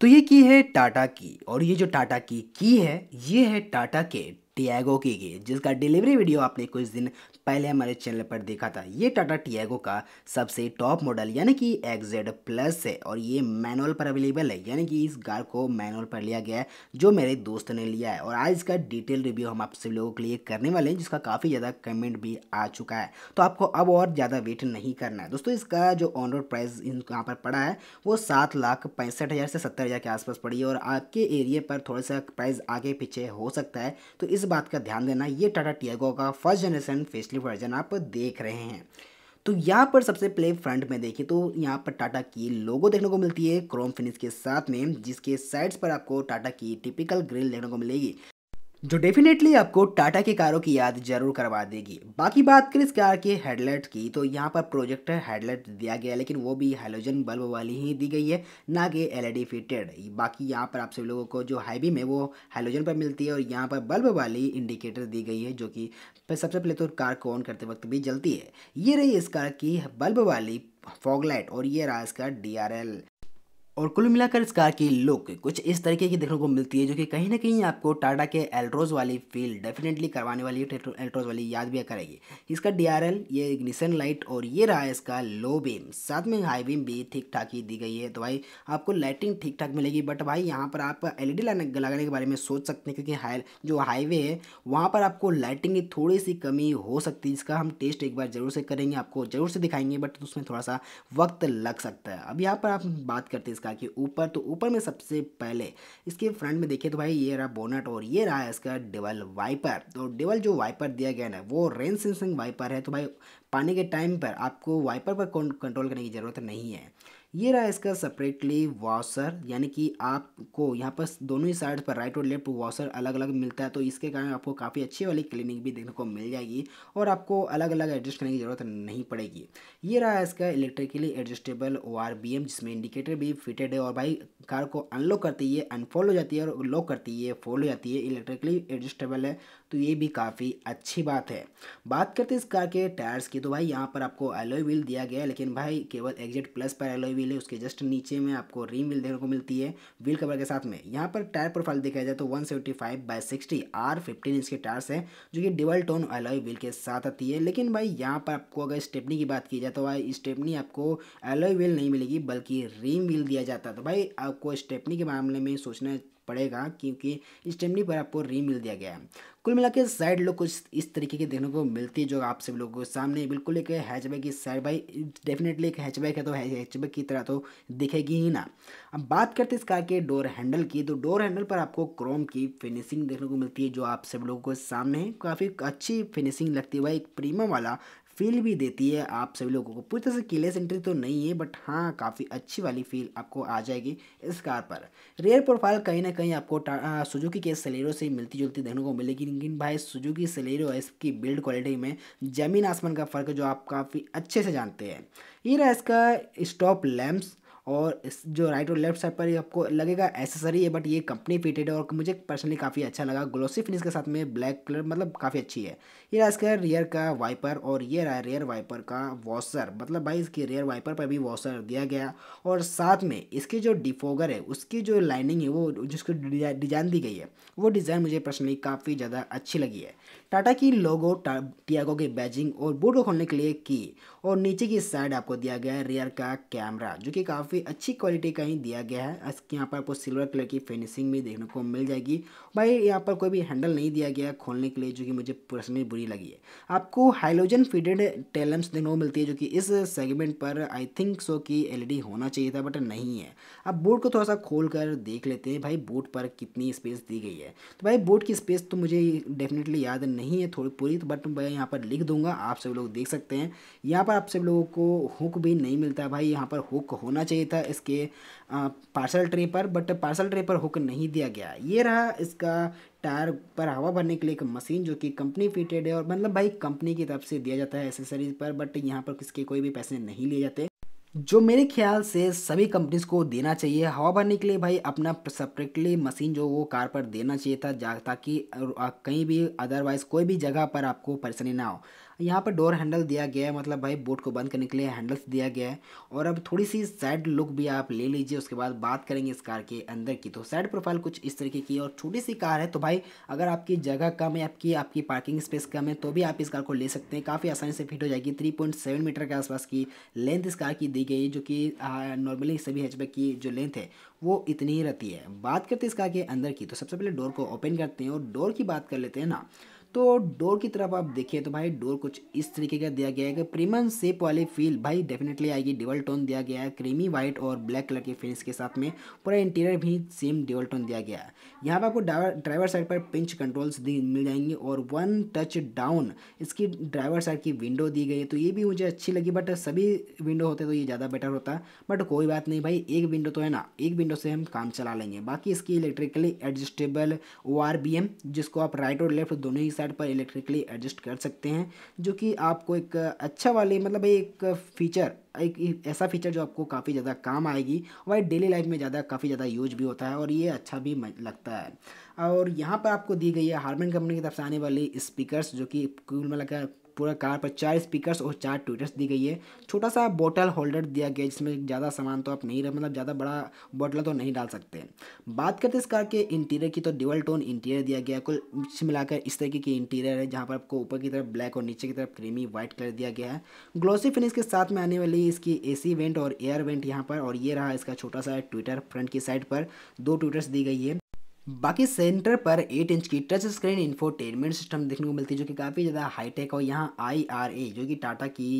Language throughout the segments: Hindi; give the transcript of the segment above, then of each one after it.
तो ये की है टाटा की और ये जो टाटा की की है ये है टाटा के टियागो की की जिसका डिलीवरी वीडियो आपने कुछ दिन पहले हमारे चैनल पर देखा था ये टाटा टियागो का सबसे टॉप मॉडल यानी कि एक्जेड प्लस है और ये मैनुअल पर अवेलेबल है यानी कि इस कार को मैनुअल पर लिया गया है जो मेरे दोस्त ने लिया है और आज इसका डिटेल रिव्यू हम आप सभी लोगों के लिए करने वाले हैं जिसका काफ़ी ज़्यादा कमेंट भी आ चुका है तो आपको अब और ज़्यादा वेट नहीं करना है दोस्तों इसका जो ऑन रोड प्राइस यहाँ पर पड़ा है वो सात लाख पैंसठ हज़ार से सत्तर हज़ार के आसपास पड़ी है और आपके एरिए पर थोड़ा सा प्राइस आगे पीछे हो सकता है तो इस बात का ध्यान देना ये टाटा टियागो का फर्स्ट जनरेशन फेसलिफ्ट वर्जन आप देख रहे हैं तो यहाँ पर सबसे पहले फ्रंट में देखें तो यहाँ पर टाटा की लोगो देखने को मिलती है क्रोम फिनिश के साथ में जिसके साइड्स पर आपको टाटा की टिपिकल ग्रिल देखने को मिलेगी जो डेफिनेटली आपको टाटा की कारों की याद जरूर करवा देगी बाकी बात करें इस कार के हेडलाइट की तो यहाँ पर प्रोजेक्टर हेडलाइट दिया गया लेकिन वो भी हाइलोजन बल्ब वाली ही दी गई है ना कि एलईडी फिटेड बाकी यहाँ पर आप सभी लोगों को जो हाईवी में वो हाइलोजन पर मिलती है और यहाँ पर बल्ब वाली इंडिकेटर दी गई है जो कि सबसे पहले तो कार को ऑन करते वक्त भी जलती है ये रही इस कार की बल्ब वाली फॉगलाइट और ये रहा इसका डी आर एल और कुल मिलाकर इस कार की लुक कुछ इस तरीके की देखने को मिलती है जो कि कहीं ना कहीं आपको टाटा के एल्ट्रोज वाली फील डेफिनेटली करवाने वाली एल्ट्रोज वाली याद भी करेगी इसका डीआरएल ये इग्निशन लाइट और ये रहा है इसका लो बीम साथ में हाई बीम भी ठीक ठाक ही दी गई है तो भाई आपको लाइटिंग ठीक ठाक मिलेगी बट भाई यहाँ पर आप एल ई लगाने के बारे में सोच सकते हैं क्योंकि हाई जो हाईवे है वहाँ पर आपको लाइटिंग की थोड़ी सी कमी हो सकती है जिसका हम टेस्ट एक बार जरूर से करेंगे आपको जरूर से दिखाएंगे बट उसमें थोड़ा सा वक्त लग सकता है अब यहाँ पर आप बात करते हैं इसका कार के ऊपर तो ऊपर में सबसे पहले इसके फ्रंट में देखिए तो भाई ये रहा बोनट और ये रहा इसका डबल वाइपर तो डबल जो वाइपर दिया गया ना वो रेन सेंसिंग वाइपर है तो भाई पानी के टाइम पर आपको वाइपर पर कंट्रोल करने की ज़रूरत नहीं है ये रहा इसका सेपरेटली वॉशर यानी कि आपको यहाँ पर दोनों ही साइड पर राइट और लेफ्ट वॉशर अलग अलग मिलता है तो इसके कारण आपको काफ़ी अच्छी वाली क्लिनिक भी देखने को मिल जाएगी और आपको अलग अलग एडजस्ट करने की ज़रूरत नहीं पड़ेगी ये रहा इसका इलेक्ट्रिकली एडजस्टेबल ओ जिसमें इंडिकेटर भी फिटेड है और भाई कार को अनलॉक करती है अनफोल्ड हो जाती है और लॉक करती है फोल्ड हो जाती है इलेक्ट्रिकली एडजस्टेबल है तो ये भी काफ़ी अच्छी बात है बात करते इस कार के टायर्स की तो भाई यहाँ पर आपको एलोई व्हील दिया गया है लेकिन भाई केवल एग्जिट प्लस पर एलोई व्हील है उसके जस्ट नीचे में आपको रिम व्हील देखने को मिलती है व्हील कवर के साथ में यहाँ पर टायर प्रोफाइल देखा जाए तो one seventy five by sixty R fifteen inch के टायर्स हैं जो कि डिबल टोन एलोई व्हील के साथ आती है लेकिन भाई यहाँ पर आपको अगर स्टेपनी की बात की जाए तो भाई स्टेपनी आपको एलोई व्हील नहीं मिलेगी बल्कि रिम व्हील दिया जाता है तो भाई आपको स्टेपनी के मामले में सोचना पड़ेगा क्योंकि स्टेमनी पर आपको री मिल दिया गया है कुल मिला के साइड लुक कुछ इस तरीके के देखने को मिलती है जो आप सभी लोगों के सामने बिल्कुल एक हैचबैक की साइड बाई डेफिनेटली एक हैचबैक है तो हैचबैक की तरह तो दिखेगी ही ना अब बात करते हैं इस कार के डोर हैंडल की तो डोर हैंडल पर आपको क्रोम की फिनिशिंग देखने को मिलती है जो आप सभी लोगों के सामने काफ़ी अच्छी फिनिशिंग लगती है वह एक प्रीमियम वाला फील भी देती है आप सभी लोगों को पूरी तरह से कीलेस एंट्री तो नहीं है बट हाँ काफ़ी अच्छी वाली फील आपको आ जाएगी इस कार पर रेयर प्रोफाइल कहीं ना कहीं आपको सुजुकी के सलेरों से मिलती जुलती देखने को मिलेगी लेकिन भाई सुजुकी सलेरो इसकी बिल्ड क्वालिटी में ज़मीन आसमान का फ़र्क जो आप काफ़ी अच्छे से जानते हैं ये रहा इसका स्टॉप लैम्प्स और इस जो राइट और लेफ्ट साइड पर ये आपको लगेगा एसेसरी है बट ये कंपनी फिटेड है और मुझे पर्सनली काफ़ी अच्छा लगा ग्लोसी फिनिश के साथ में ब्लैक कलर मतलब काफ़ी अच्छी है ये रहा इसका रियर का वाइपर और ये रहा रियर वाइपर का वॉशर मतलब भाई इसके रियर वाइपर पर भी वॉशर दिया गया और साथ में इसकी जो डिफोगर है उसकी जो लाइनिंग है वो जिसको डिजाइन दी गई है वो डिज़ाइन मुझे पर्सनली काफ़ी ज़्यादा अच्छी लगी है टाटा की लोगो टियागो की बैजिंग और बूट को खोलने के लिए की और नीचे की साइड आपको दिया गया है रियर का कैमरा जो कि काफ़ी अच्छी क्वालिटी का ही दिया गया है यहाँ पर आपको सिल्वर कलर की फिनिशिंग भी देखने को मिल जाएगी भाई यहाँ पर कोई भी हैंडल नहीं दिया गया खोलने के लिए जो कि मुझे पर्सनली बुरी लगी है आपको हाइलोजन फीडेड टेलम्स देखने को मिलती है जो कि इस सेगमेंट पर आई थिंक सो कि एल होना चाहिए था बट नहीं है अब बोर्ड को थोड़ा सा खोल कर देख लेते हैं भाई बोर्ड पर कितनी स्पेस दी गई है तो भाई बोर्ड की स्पेस तो मुझे डेफिनेटली याद नहीं नहीं है थोड़ी पूरी तो बट मैं यहाँ पर लिख दूंगा आप सब लोग देख सकते हैं यहाँ पर आप सब लोगों को हुक भी नहीं मिलता भाई यहाँ पर हुक होना चाहिए था इसके पार्सल ट्रे पर बट पार्सल ट्रे पर हुक नहीं दिया गया ये रहा इसका टायर पर हवा भरने के लिए एक मशीन जो कि कंपनी फिटेड है और मतलब भाई कंपनी की तरफ से दिया जाता है एसेसरीज पर बट यहाँ पर किसके कोई भी पैसे नहीं लिए जाते जो मेरे ख्याल से सभी कंपनीज को देना चाहिए हवा भरने के लिए भाई अपना सेपरेटली मशीन जो वो कार पर देना चाहिए था ताकि कहीं भी अदरवाइज़ कोई भी जगह पर आपको परेशानी ना हो यहाँ पर डोर हैंडल दिया गया है मतलब भाई बोट को बंद करने के लिए हैंडल्स दिया गया है और अब थोड़ी सी साइड लुक भी आप ले लीजिए उसके बाद बात करेंगे इस कार के अंदर की तो साइड प्रोफाइल कुछ इस तरीके की और छोटी सी कार है तो भाई अगर आपकी जगह कम है आपकी आपकी पार्किंग स्पेस कम है तो भी आप इस कार को ले सकते हैं काफ़ी आसानी से फिट हो जाएगी थ्री पॉइंट सेवन मीटर के आसपास की लेंथ इस कार की दी गई है जो कि नॉर्मली सभी हैचबैक की जो लेंथ है वो इतनी ही रहती है बात करते हैं इस कार के अंदर की तो सबसे पहले डोर को ओपन करते हैं और डोर की बात कर लेते हैं ना तो डोर की तरफ आप देखिए तो भाई डोर कुछ इस तरीके का दिया गया है कि प्रीमियम सेप वाली फील भाई डेफिनेटली आएगी डिबल टोन दिया गया है क्रीमी वाइट और ब्लैक कलर के फिनिश के साथ में पूरा इंटीरियर भी सेम डिबल टोन दिया गया है यहाँ पर आपको ड्राइवर साइड पर पिंच कंट्रोल्स मिल जाएंगे और वन टच डाउन इसकी ड्राइवर साइड की विंडो दी गई है तो ये भी मुझे अच्छी लगी बट सभी विंडो होते तो ये ज़्यादा बेटर होता बट कोई बात नहीं भाई एक विंडो तो है ना एक विंडो से हम काम चला लेंगे बाकी इसकी इलेक्ट्रिकली एडजस्टेबल ओ जिसको आप राइट और लेफ्ट दोनों ही साइड पर इलेक्ट्रिकली एडजस्ट कर सकते हैं जो कि आपको एक अच्छा वाले मतलब एक फीचर एक ऐसा फीचर जो आपको काफ़ी ज़्यादा काम आएगी और डेली लाइफ में ज़्यादा काफ़ी ज़्यादा यूज भी होता है और ये अच्छा भी लगता है और यहाँ पर आपको दी गई है हारमेन कंपनी की तरफ से आने वाली स्पीकर्स जो कि कुल मिलाकर पूरा कार पर चार स्पीकर्स और चार ट्विटर्स दी गई है छोटा सा बोटल होल्डर दिया गया जिसमें ज़्यादा सामान तो आप नहीं रख मतलब ज़्यादा बड़ा बोटल तो नहीं डाल सकते बात करते इस कार के इंटीरियर की तो डिबल टोन इंटीरियर दिया गया कुल मिलाकर इस तरीके की इंटीरियर है जहाँ पर आपको ऊपर की तरफ ब्लैक और नीचे की तरफ क्रीमी व्हाइट कलर दिया गया है ग्लोसी फिनिश के साथ में आने वाली इसकी ए वेंट और एयर वेंट यहाँ पर और ये रहा इसका छोटा सा ट्विटर फ्रंट की साइड पर दो ट्विटर्स दी गई है बाकी सेंटर पर एट इंच की टच स्क्रीन इन्फोटेनमेंट सिस्टम देखने को मिलती है जो कि काफ़ी ज़्यादा हाईटेक और यहाँ आई आर ए जो कि टाटा की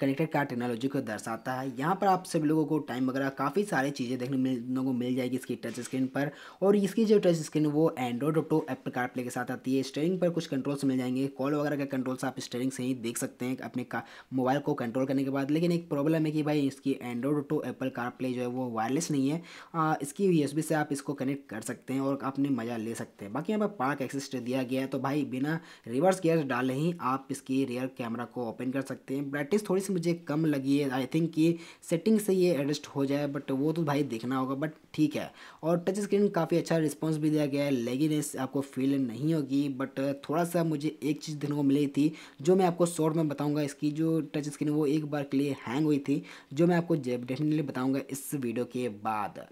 कनेक्टेड कार टेक्नोलॉजी को दर्शाता है यहाँ पर आप सभी लोगों को टाइम वगैरह काफ़ी सारी चीज़ें देखने मिलने को मिल जाएगी इसकी टच स्क्रीन पर और इसकी जो टच स्क्रीन वो Android Auto Apple CarPlay के साथ आती है स्टेयरिंग पर कुछ कंट्रोल्स मिल जाएंगे कॉल वगैरह के कंट्रोल्स आप स्टेयरिंग से ही देख सकते हैं अपने मोबाइल को कंट्रोल करने के बाद लेकिन एक प्रॉब्लम है कि भाई इसकी Android Auto Apple CarPlay जो है वो वायरलेस नहीं है इसकी यूएसबी से आप इसको कनेक्ट कर सकते हैं और अपने मज़ा ले सकते हैं बाकी यहाँ पर पार्क एक्सिस्ट दिया गया है तो भाई बिना रिवर्स गियर डाले ही आप इसकी रियर कैमरा को ओपन कर सकते हैं ब्राइटनेस थोड़ी सी मुझे कम लगी है आई थिंक कि सेटिंग से ये एडजस्ट हो जाए बट वो तो भाई देखना होगा बट ठीक है और टच स्क्रीन काफ़ी अच्छा रिस्पॉन्स भी दिया गया है लेगिनेस आपको फील नहीं होगी बट थोड़ा सा मुझे एक चीज़ देखने को मिली थी जो मैं आपको शॉर्ट में बताऊँगा इसकी जो टच स्क्रीन वो एक बार के लिए हैंग हुई थी जो मैं आपको डेफिनेटली बताऊँगा इस वीडियो के बाद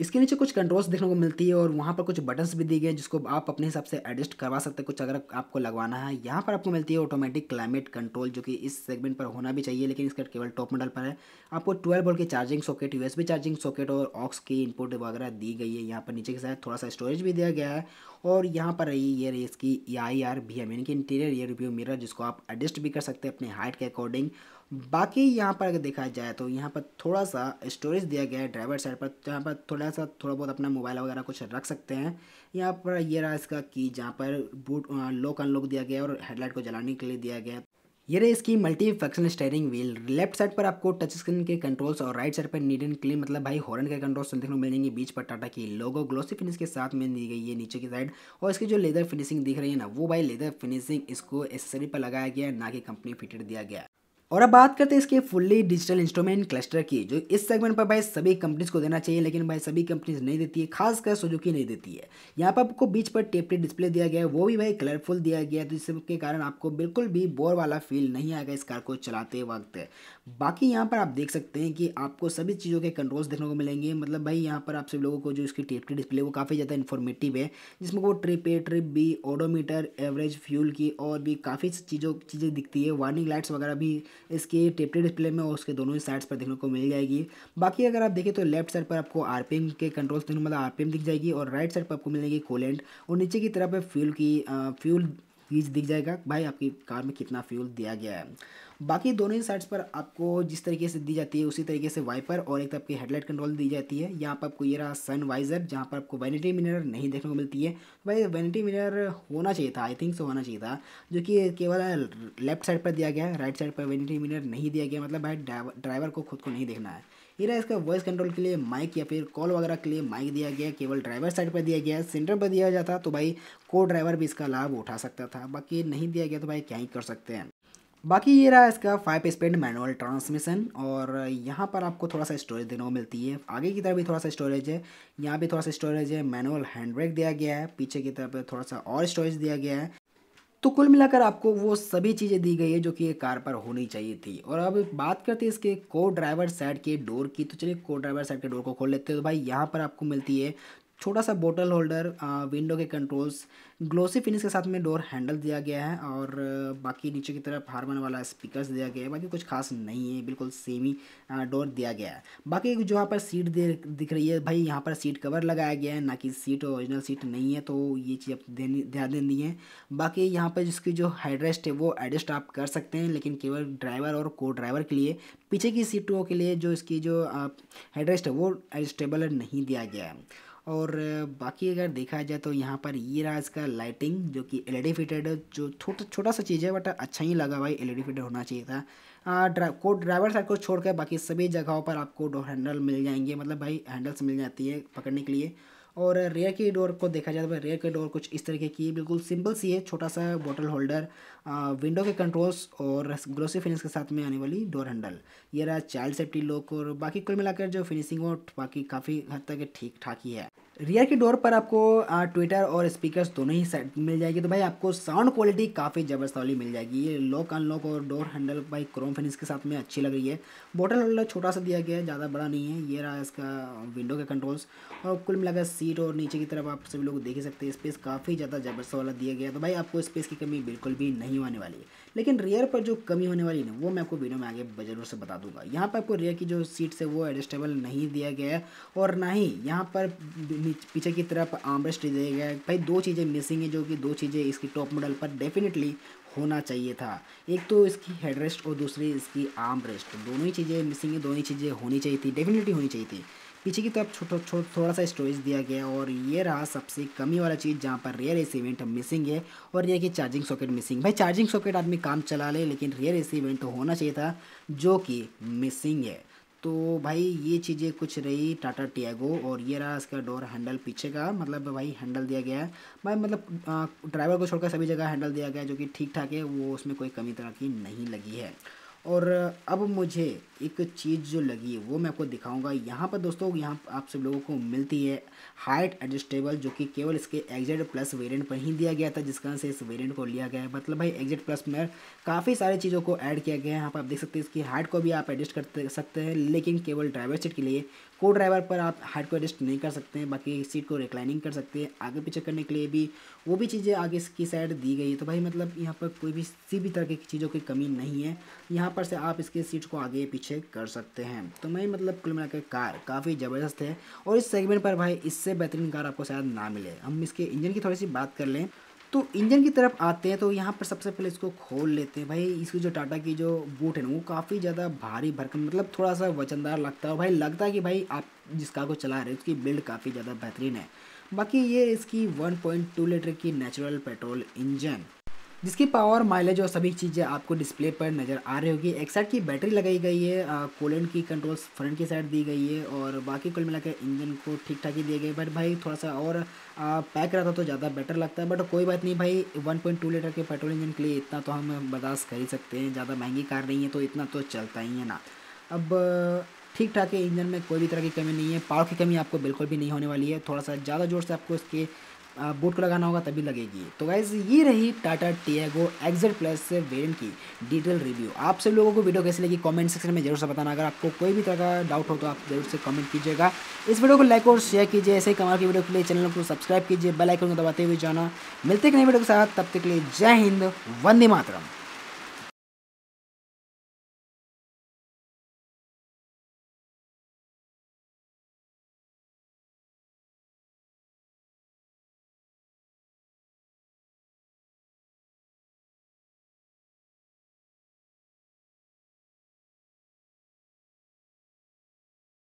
इसके नीचे कुछ कंट्रोल्स देखने को मिलती है और वहाँ पर कुछ बटन्स भी दिए गए जिसको आप अपने हिसाब से एडजस्ट करवा सकते हैं कुछ अगर आपको लगवाना है यहाँ पर आपको मिलती है ऑटोमेटिक क्लाइमेट कंट्रोल जो कि इस सेगमेंट पर होना भी चाहिए लेकिन इसका केवल टॉप मॉडल पर है आपको ट्वेल्व बोल्ट के charging socket U charging socket और ऑक्स की इनपुट वगैरह दी गई है यहाँ पर नीचे के साथ थोड़ा सा स्टोरेज भी दिया गया है और यहाँ पर रही ये रही इसकी ई आई आर भी एम यानी कि इंटीरियर ये रिव्यू मिरर जिसको आप एडजस्ट भी कर सकते हैं अपने हाइट के अकॉर्डिंग बाकी यहाँ पर अगर देखा जाए तो यहाँ पर थोड़ा सा स्टोरेज दिया गया है ड्राइवर साइड पर जहाँ तो पर थोड़ा सा थोड़ा बहुत अपना मोबाइल वगैरह कुछ रख सकते हैं यहाँ पर ये रहा इसका की जहाँ पर बूट लॉक अनलॉक दिया गया और हेडलाइट को जलाने के लिए दिया गया ये रही इसकी multi function steering wheel left side पर आपको टच स्क्रीन के कंट्रोल्स और राइट साइड पर नीड एंड क्लीन मतलब भाई हॉर्न के कंट्रोल्स देखने को मिलेंगे बीच पर टाटा की लोगो ग्लोसी फिनिश के साथ में दी गई है नीचे की साइड और इसकी जो लेदर फिनिशिंग दिख रही है ना वो भाई लेदर फिनिशिंग इसको एसेसरी पर लगाया गया ना कि कंपनी फिटेड दिया गया और अब बात करते हैं इसके फुल्ली डिजिटल इंस्ट्रूमेंट क्लस्टर की जो इस सेगमेंट पर भाई सभी कंपनीज को देना चाहिए लेकिन भाई सभी कंपनीज नहीं देती है खासकर सुजुकी नहीं देती है यहाँ पर आपको बीच पर टेपटेड डिस्प्ले दिया गया है वो भी भाई कलरफुल दिया गया है तो जिसके कारण आपको बिल्कुल भी बोर वाला फील नहीं आएगा इस कार को चलाते वक्त बाकी यहाँ पर आप देख सकते हैं कि आपको सभी चीज़ों के कंट्रोल्स देखने को मिलेंगे मतलब भाई यहाँ पर आप सभी लोगों को जो इसकी टेप की डिस्प्ले वो काफ़ी ज़्यादा इन्फॉर्मेटिव है जिसमें वो trip A trip B odometer average fuel की और भी काफ़ी चीज़ों चीज़ें दिखती है वार्निंग लाइट्स वगैरह भी इसके टेप्टे डिस्प्ले में और उसके दोनों ही साइड्स पर देखने को मिल जाएगी बाकी अगर आप देखें तो लेफ्ट साइड पर आपको आर के कंट्रोल्स देखने मतलब आर दिख जाएगी और राइट साइड पर आपको मिलेगी कोलेंट और नीचे की तरफ फ्यूल की फ्यूल फ्यूज दिख जाएगा भाई आपकी कार में कितना फ्यूल दिया गया है बाकी दोनों ही साइड्स पर आपको जिस तरीके से दी जाती है उसी तरीके से वाइपर और एक तरफ की हेडलाइट कंट्रोल दी जाती है यहाँ पर आपको ये रहा सन वाइजर जहाँ पर आपको वैनिटी मिनर नहीं देखने को मिलती है तो भाई वैनिटी मिनर होना चाहिए था आई थिंक सो होना चाहिए था जो कि केवल लेफ्ट साइड पर दिया गया है राइट साइड पर वैनिटी मिनर नहीं दिया गया मतलब भाई ड्राइवर को खुद को नहीं देखना है ये रहा इसका वॉइस कंट्रोल के लिए माइक या फिर कॉल वगैरह के लिए माइक दिया गया केवल ड्राइवर साइड पर दिया गया सेंटर पर दिया जाता तो भाई को ड्राइवर भी इसका लाभ उठा सकता था बाकी नहीं दिया गया तो भाई क्या ही कर सकते हैं बाकी ये रहा इसका फाइव स्पीड मैनुअल ट्रांसमिशन और यहाँ पर आपको थोड़ा सा स्टोरेज देने को मिलती है आगे की तरफ भी थोड़ा सा स्टोरेज है यहाँ भी थोड़ा सा स्टोरेज है मैनुअल हैंड ब्रेक दिया गया है पीछे की तरफ थोड़ा सा और स्टोरेज दिया गया है तो कुल मिलाकर आपको वो सभी चीज़ें दी गई है जो कि ये कार पर होनी चाहिए थी और अब बात करते हैं इसके को ड्राइवर साइड के डोर की तो चलिए को ड्राइवर साइड के डोर को खोल लेते हैं तो भाई यहाँ पर आपको मिलती है छोटा सा बोटल होल्डर विंडो के कंट्रोल्स ग्लोसी फिनिश के साथ में डोर हैंडल दिया गया है और बाकी नीचे की तरफ हारमन वाला स्पीकर्स दिया गया है बाकी कुछ खास नहीं है बिल्कुल सेम ही डोर दिया गया है बाकी जो यहाँ पर सीट दिख रही है भाई यहाँ पर सीट कवर लगाया गया है ना कि सीट ओरिजिनल सीट नहीं है तो ये चीज़ आप ध्यान देनी है बाकी यहाँ पर जिसकी जो हेडरेस्ट है वो एडजस्ट आप कर सकते हैं लेकिन केवल ड्राइवर और को ड्राइवर के लिए पीछे की सीटों के लिए जो इसकी जो हेडरेस्ट है वो एडजस्टेबल नहीं दिया गया है और बाकी अगर देखा जाए तो यहाँ पर ये रहा इसका लाइटिंग जो कि एलईडी फिटेड जो छोटा छोटा सा चीज़ है बट अच्छा ही लगा भाई एलईडी फिटेड होना चाहिए था ड्रा को ड्राइवर साइड को छोड़कर बाकी सभी जगहों पर आपको डोर हैंडल मिल जाएंगे मतलब भाई हैंडल्स मिल जाती है पकड़ने के लिए और रेयर की डोर को देखा जाए तो रेयर की डोर कुछ इस तरीके की बिल्कुल सिंपल सी है छोटा सा बॉटल होल्डर विंडो के कंट्रोल्स और ग्लोसी फिनिश के साथ में आने वाली डोर हैंडल ये रहा चाइल्ड सेफ्टी लोक और बाकी कुल मिलाकर जो फिनिशिंग हो बाकी काफ़ी हद तक ठीक ठाक ही है रियर की डोर पर आपको ट्विटर और स्पीकर्स दोनों ही सेट मिल जाएगी तो भाई आपको साउंड क्वालिटी काफ़ी ज़बरदस्त वाली मिल जाएगी ये लॉक अनलॉक और डोर हैंडल भाई क्रोम फिनिश के साथ में अच्छी लग रही है बॉटल वोटल छोटा सा दिया गया है ज़्यादा बड़ा नहीं है ये रहा इसका विंडो के कंट्रोल्स और कुल मिलाकर सीट और नीचे की तरफ आप सभी लोग देख ही सकते हैं स्पेस काफ़ी ज़्यादा ज़बरदस्त वाला दिया गया तो भाई आपको स्पेस की कमी बिल्कुल भी नहीं होने वाली है लेकिन रेयर पर जो कमी होने वाली ना वो मैं आपको वीडियो में आगे जरूर से बता दूंगा यहाँ पर आपको रेयर की जो सीट है वो एडजस्टेबल नहीं दिया गया है और ना ही यहाँ पर पीछे की तरफ आमरेस्ट दिया गया है भाई दो चीज़ें मिसिंग है जो कि दो चीज़ें इसकी टॉप मॉडल पर डेफिनेटली होना चाहिए था एक तो इसकी हेड रेस्ट और दूसरी इसकी आर्म रेस्ट दोनों ही चीज़ें मिसिंग है दोनों ही चीज़ें होनी चाहिए थी डेफिनेटली होनी चाहिए थी पीछे की तरफ छोटा छोटा थोड़ा सा स्टोरेज दिया गया और ये रहा सबसे कमी वाला चीज़ जहाँ पर रियर एसी इवेंट मिसिंग है और यह कि चार्जिंग सॉकेट मिसिंग भाई चार्जिंग सॉकेट आदमी काम चला ले लेकिन रियर एसी इवेंट होना चाहिए था जो कि मिसिंग है तो भाई ये चीज़ें कुछ रही टाटा टियागो और ये रहा इसका डोर हैंडल पीछे का मतलब भाई हैंडल दिया गया है भाई मतलब ड्राइवर को छोड़कर सभी जगह हैंडल दिया गया है जो कि ठीक ठाक है वो उसमें कोई कमी तरह की नहीं लगी है और अब मुझे एक चीज़ जो लगी है वो मैं आपको दिखाऊंगा यहाँ पर दोस्तों यहाँ आप सब लोगों को मिलती है हाइट एडजस्टेबल जो कि केवल इसके एग्जेट प्लस वेरिएंट पर ही दिया गया था जिस कारण से इस वेरिएंट को लिया गया है मतलब भाई एग्जेट प्लस में काफ़ी सारी चीज़ों को ऐड किया गया है यहाँ पर आप देख सकते हैं इसकी हाइट को भी आप एडजस्ट कर सकते हैं लेकिन केवल ड्राइवर सीट के लिए को ड्राइवर पर आप हाइट को एडजस्ट नहीं कर सकते हैं बाकी सीट को रिक्लाइनिंग कर सकते हैं आगे पीछे करने के लिए भी वो भी चीज़ें आगे इसकी साइड दी गई है तो भाई मतलब यहाँ पर कोई भी किसी भी तरह की चीज़ों की कमी नहीं है यहाँ यहाँ पर से आप इसके सीट को आगे पीछे कर सकते हैं तो मैं मतलब कुल मिलाकर कार काफ़ी ज़बरदस्त है और इस सेगमेंट पर भाई इससे बेहतरीन कार आपको शायद ना मिले हम इसके इंजन की थोड़ी सी बात कर लें तो इंजन की तरफ आते हैं तो यहाँ पर सबसे पहले इसको खोल लेते हैं भाई इसकी जो टाटा की जो बूट है ना वो काफ़ी ज़्यादा भारी भरकम मतलब थोड़ा सा वजनदार लगता है भाई लगता है कि भाई आप जिस कार को चला रहे हैं उसकी बिल्ड काफ़ी ज़्यादा बेहतरीन है बाकी ये इसकी 1.2 लीटर की नेचुरल पेट्रोल इंजन जिसकी पावर माइलेज और सभी चीज़ें आपको डिस्प्ले पर नज़र आ रही होगी एक साइड की बैटरी लगाई गई है कोलेंट की कंट्रोल्स फ्रंट की साइड दी गई है और बाकी कुल मिलाकर इंजन को ठीक ठाक ही दिए गए बट भाई थोड़ा सा और आ, पैक रहता तो ज़्यादा बेटर लगता है बट कोई बात नहीं भाई 1.2 लीटर के पेट्रोल इंजन के लिए इतना तो हम बर्दाश्त कर ही सकते हैं ज़्यादा महंगी कार नहीं है तो इतना तो चलता ही है ना अब ठीक ठाक है इंजन में कोई भी तरह की कमी नहीं है पावर की कमी आपको बिल्कुल भी नहीं होने वाली है थोड़ा सा ज़्यादा जोर से आपको इसके बूट को लगाना होगा तभी लगेगी तो गाइज ये रही Tata Tiago XT plus variant की डिटेल रिव्यू आप सब लोगों को वीडियो कैसी लगी कमेंट सेक्शन में जरूर से बताना अगर आपको कोई भी तरह का डाउट हो तो आप जरूर से कमेंट कीजिएगा इस वीडियो को लाइक और शेयर कीजिए ऐसे ही कमाल की वीडियो के लिए चैनल को सब्सक्राइब कीजिए बेलाइकन को दबाते हुए जाना मिलते कि नहीं वीडियो के साथ तब तक के लिए जय हिंद वंदे मातरम